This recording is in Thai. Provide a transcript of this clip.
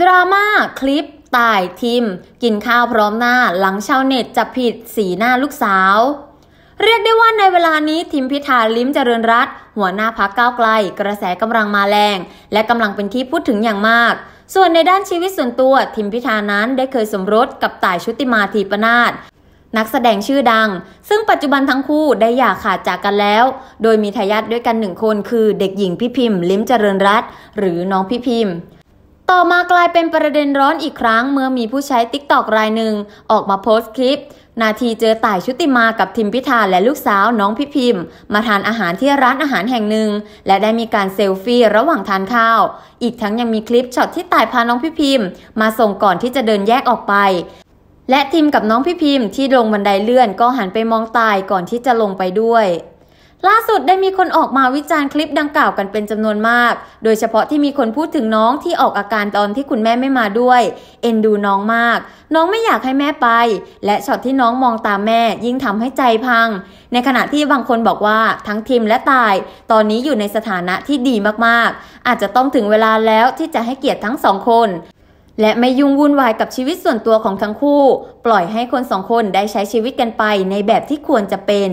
ดราม่าคลิปตายทิมกินข้าวพร้อมหน้าหลังชาวเน็ต จับผิดสีหน้าลูกสาว เรียกได้ว่าในเวลานี้ทิมพิธาลิ้มเจริญรัตหัวหน้าพักก้าวไกล กระแสกำลังมาแรง และกำลังเป็นที่พูดถึงอย่างมาก ส่วนในด้านชีวิตส่วนตัว ทิมพิธานั้นได้เคยสมรสกับต่ายชุติมาทีปนาศนักแสดงชื่อดัง ซึ่งปัจจุบันทั้งคู่ได้หย่าขาดจากกันแล้ว โดยมีทายาทด้วยกันหนึ่งคน คือเด็กหญิงพิพิมลิ้มเจริญรัตหรือน้องพิพิมต่อมากลายเป็นประเด็นร้อนอีกครั้ง เมื่อมีผู้ใช้ t ิ k กตอกรายหนึ่งออกมาโพสต์คลิป นาทีเจอต่ายชุติมากับทิมพิธาและลูกสาวน้องพิพิมมาทานอาหารที่ร้านอาหารแห่งหนึ่งและได้มีการเซลฟี่ระหว่างทานข้าว อีกทั้งยังมีคลิปช็อตที่ต่ายพาน้องพิพิมมาส่งก่อนที่จะเดินแยกออกไป และทีมกับน้องพิพิมที่ลงบันไดเลื่อนก็หันไปมองตายก่อนที่จะลงไปด้วยล่าสุดได้มีคนออกมาวิจารณ์คลิปดังกล่าวกันเป็นจำนวนมาก โดยเฉพาะที่มีคนพูดถึงน้องที่ออกอาการตอนที่คุณแม่ไม่มาด้วย เอ็นดูน้องมาก น้องไม่อยากให้แม่ไป และช็อตที่น้องมองตามแม่ยิ่งทำให้ใจพัง ในขณะที่บางคนบอกว่าทั้งทิมและตาย ตอนนี้อยู่ในสถานะที่ดีมากๆ อาจจะต้องถึงเวลาแล้วที่จะให้เกียรติทั้งสองคน และไม่ยุ่งวุ่นวายกับชีวิตส่วนตัวของทั้งคู่ ปล่อยให้คนสองคนได้ใช้ชีวิตกันไปในแบบที่ควรจะเป็น